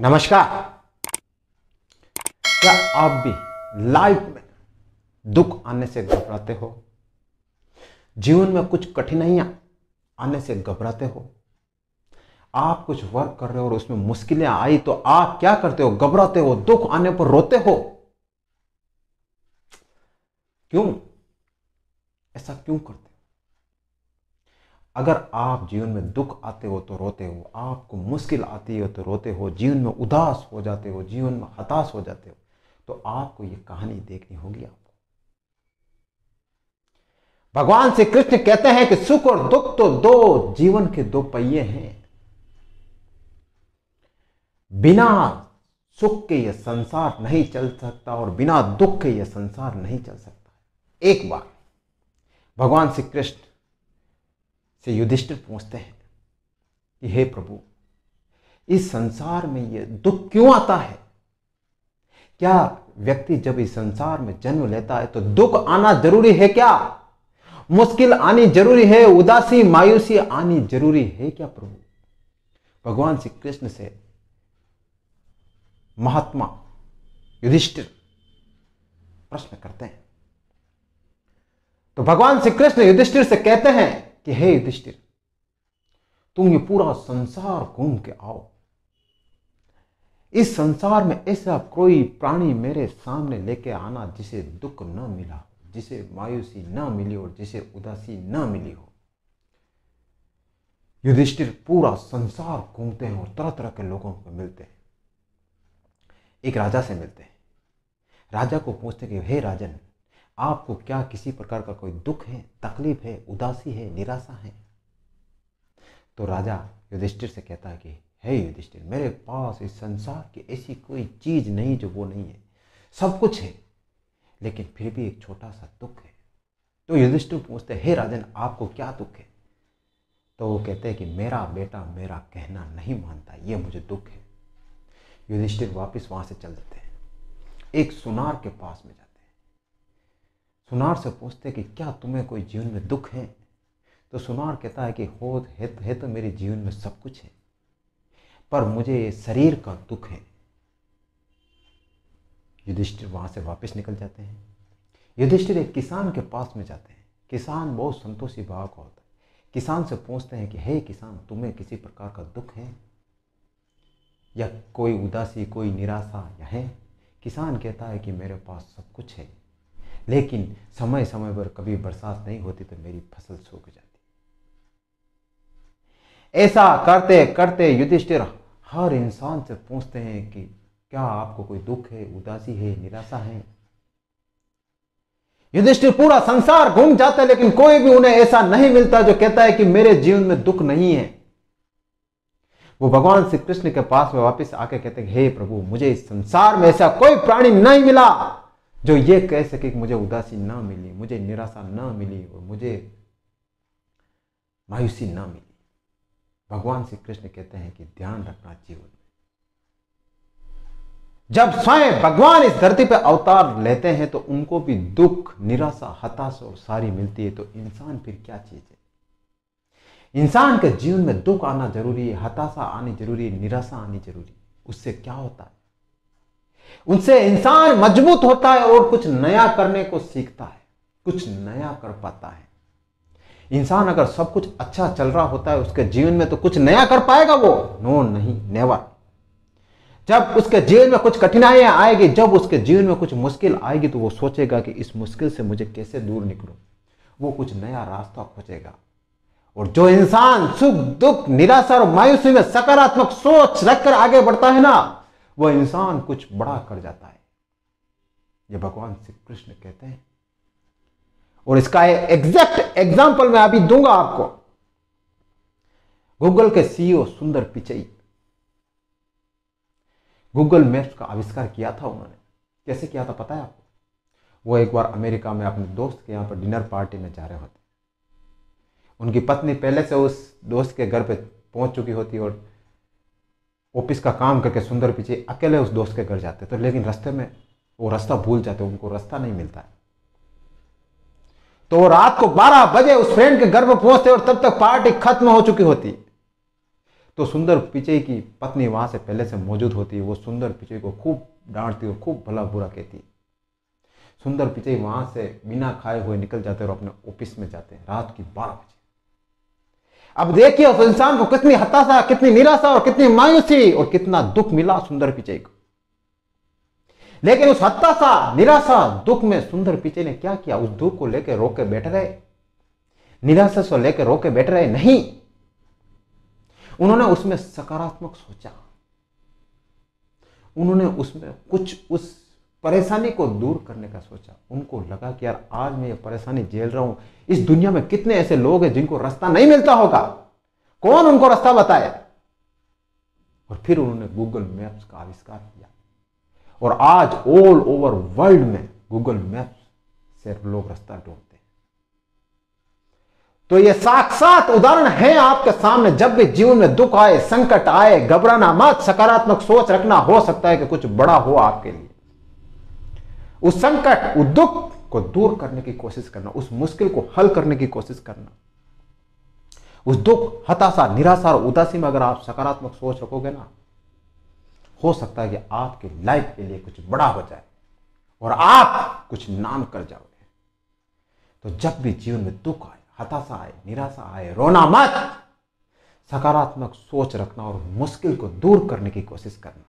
नमस्कार क्या आप भी लाइफ में दुख आने से घबराते हो जीवन में कुछ कठिनाइयां आने से घबराते हो आप कुछ वर्क कर रहे हो और उसमें मुश्किलें आई तो आप क्या करते हो घबराते हो दुख आने पर रोते हो क्यों ऐसा क्यों करते अगर आप जीवन में दुख आते हो तो रोते हो आपको मुश्किल आती हो तो रोते हो जीवन में उदास हो जाते हो जीवन में हताश हो जाते हो तो आपको ये कहानी देखनी होगी आपको भगवान श्री कृष्ण कहते हैं कि सुख और दुख तो दो जीवन के दो पहिए हैं बिना सुख के यह संसार नहीं चल सकता और बिना दुख के यह संसार नहीं चल सकता एक बार भगवान श्री कृष्ण से युधिष्ठिर पूछते हैं कि हे प्रभु इस संसार में यह दुख क्यों आता है क्या व्यक्ति जब इस संसार में जन्म लेता है तो दुख आना जरूरी है क्या मुश्किल आनी जरूरी है उदासी मायूसी आनी जरूरी है क्या प्रभु भगवान श्री कृष्ण से महात्मा युधिष्ठिर प्रश्न करते हैं तो भगवान श्री कृष्ण युधिष्ठिर से कहते हैं कि हे युधिष्ठिर तुम ये पूरा संसार घूम के आओ इस संसार में ऐसा कोई प्राणी मेरे सामने लेके आना जिसे दुख न मिला जिसे मायूसी न मिली और जिसे उदासी न मिली हो युधिष्ठिर पूरा संसार घूमते हैं और तरह तरह के लोगों को मिलते हैं एक राजा से मिलते हैं राजा को पूछते कि हे राजन आपको क्या किसी प्रकार का कोई दुख है तकलीफ है उदासी है निराशा है तो राजा युधिष्ठिर से कहता है कि हे युधिष्ठिर मेरे पास इस संसार की ऐसी कोई चीज नहीं जो वो नहीं है सब कुछ है लेकिन फिर भी एक छोटा सा दुख है तो युधिष्ठिर पूछते हे राजन आपको क्या दुख है तो वो कहते हैं कि मेरा बेटा मेरा कहना नहीं मानता ये मुझे दुख है युधिष्ठिर वापस वहां से चल देते हैं एक सुनार के पास में जाते सुनार से पूछते कि क्या तुम्हें कोई जीवन में दुख है तो सुनार कहता है कि हो है, है तो मेरे जीवन में सब कुछ है पर मुझे शरीर का दुख है युधिष्ठिर वहाँ से वापस निकल जाते हैं युधिष्ठिर एक किसान के पास में जाते हैं किसान बहुत संतोषी भाव का होता है किसान से पूछते हैं कि हे किसान तुम्हें किसी प्रकार का दुख है या कोई उदासी कोई निराशा या है किसान कहता है कि मेरे पास सब कुछ है लेकिन समय समय पर कभी बरसात नहीं होती तो मेरी फसल सूख जाती ऐसा करते करते युधिष्ठिर हर इंसान से पूछते हैं कि क्या आपको कोई दुख है उदासी है निराशा है युधिष्ठिर पूरा संसार घूम जाता है लेकिन कोई भी उन्हें ऐसा नहीं मिलता जो कहता है कि मेरे जीवन में दुख नहीं है वो भगवान श्री कृष्ण के पास में वापस आके कहते हैं हे प्रभु मुझे इस संसार में ऐसा कोई प्राणी नहीं मिला जो ये कह सके कि मुझे उदासी ना मिली मुझे निराशा ना मिली और मुझे मायूसी ना मिली भगवान श्री कृष्ण कहते हैं कि ध्यान रखना जीवन में जब स्वयं भगवान इस धरती पर अवतार लेते हैं तो उनको भी दुख निराशा हताश और सारी मिलती है तो इंसान फिर क्या चीज है इंसान के जीवन में दुख आना जरूरी है हताशा आनी जरूरी है निराशा आनी जरूरी है उससे क्या होता है उनसे इंसान मजबूत होता है और कुछ नया करने को सीखता है कुछ नया कर पाता है इंसान अगर सब कुछ अच्छा चल रहा होता है उसके जीवन में तो कुछ नया कर पाएगा वो नो नहीं नेवर जब उसके जीवन में कुछ कठिनाइयां आएगी जब उसके जीवन में कुछ मुश्किल आएगी तो वो सोचेगा कि इस मुश्किल से मुझे कैसे दूर निकलूं वो कुछ नया रास्ता खोजेगा और जो इंसान सुख दुख निराशा और मायूसी में सकारात्मक सोच रखकर आगे बढ़ता है ना वह इंसान कुछ बड़ा कर जाता है ये भगवान श्री कृष्ण कहते हैं और इसका एग्जैक्ट एग्जाम्पल मैं अभी दूंगा आपको गूगल के सीईओ e सुंदर पिचई गूगल मैप्स का आविष्कार किया था उन्होंने कैसे किया था पता है आपको वो एक बार अमेरिका में अपने दोस्त के यहां पर डिनर पार्टी में जा रहे होते उनकी पत्नी पहले से उस दोस्त के घर पे पहुंच चुकी होती और ऑफिस का काम करके सुंदर पीछे अकेले उस दोस्त के घर जाते तो लेकिन रास्ते में वो रास्ता भूल जाते उनको रास्ता नहीं मिलता है तो वो रात को 12 बजे उस फ्रेंड के घर पर पहुंचते और तब तक पार्टी खत्म हो चुकी होती तो सुंदर पीछे की पत्नी वहां से पहले से मौजूद होती वो सुंदर पिचई को खूब डांटती और खूब भला बुरा कहती सुंदर पिचई वहां से बिना खाए हुए निकल जाते और अपने ऑफिस में जाते हैं रात की बारह बजे अब देखिए उस इंसान को कितनी हताशा कितनी निराशा और कितनी मायूसी और कितना दुख मिला सुंदर पिचई को लेकिन उस हताशा निराशा दुख में सुंदर पिचई ने क्या किया उस दुख को लेकर रोके बैठ रहे निराशा से लेकर रोके बैठ रहे नहीं उन्होंने उसमें सकारात्मक सोचा उन्होंने उसमें कुछ उस परेशानी को दूर करने का सोचा उनको लगा कि यार आज मैं ये परेशानी झेल रहा हूं इस दुनिया में कितने ऐसे लोग हैं जिनको रास्ता नहीं मिलता होगा कौन उनको रास्ता बताए और फिर उन्होंने गूगल मैप्स का आविष्कार किया और आज ऑल ओवर वर्ल्ड में गूगल मैप्स से लोग रास्ता ढूंढते हैं तो ये साक्षात उदाहरण है आपके सामने जब भी जीवन में दुख आए संकट आए घबराना मत सकारात्मक सोच रखना हो सकता है कि कुछ बड़ा हो आपके लिए उस संकट उस दुख को दूर करने की कोशिश करना उस मुश्किल को हल करने की कोशिश करना उस दुख हताशा निराशा और उदासी में अगर आप सकारात्मक सोच रखोगे ना हो सकता है कि आपकी लाइफ के लिए कुछ बड़ा हो जाए और आप कुछ नाम कर जाओगे तो जब भी जीवन में दुख आए हताशा आए निराशा आए रोना मत सकारात्मक सोच रखना और मुश्किल को दूर करने की कोशिश करना